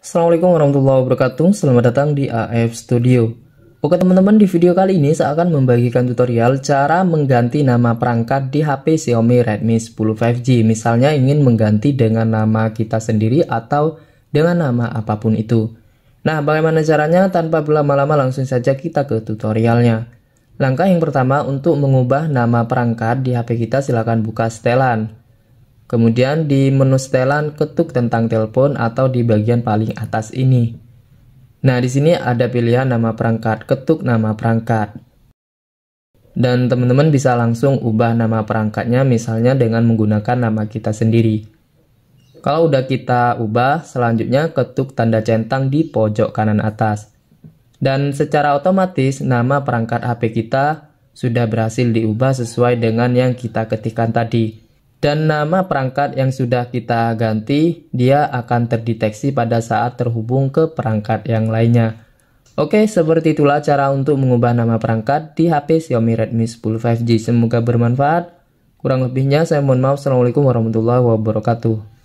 Assalamualaikum warahmatullahi wabarakatuh, selamat datang di AF Studio. Oke teman-teman, di video kali ini saya akan membagikan tutorial cara mengganti nama perangkat di HP Xiaomi Redmi 10 5G. Misalnya ingin mengganti dengan nama kita sendiri atau dengan nama apapun itu. Nah, bagaimana caranya? Tanpa berlama-lama langsung saja kita ke tutorialnya. Langkah yang pertama untuk mengubah nama perangkat di HP kita silahkan buka setelan. Kemudian di menu setelan ketuk tentang telepon atau di bagian paling atas ini. Nah, di sini ada pilihan nama perangkat, ketuk nama perangkat. Dan teman-teman bisa langsung ubah nama perangkatnya misalnya dengan menggunakan nama kita sendiri. Kalau udah kita ubah, selanjutnya ketuk tanda centang di pojok kanan atas. Dan secara otomatis nama perangkat HP kita sudah berhasil diubah sesuai dengan yang kita ketikkan tadi dan nama perangkat yang sudah kita ganti, dia akan terdeteksi pada saat terhubung ke perangkat yang lainnya. Oke, seperti itulah cara untuk mengubah nama perangkat di HP Xiaomi Redmi 10 5G. Semoga bermanfaat. Kurang lebihnya saya mohon maaf. Assalamualaikum warahmatullahi wabarakatuh.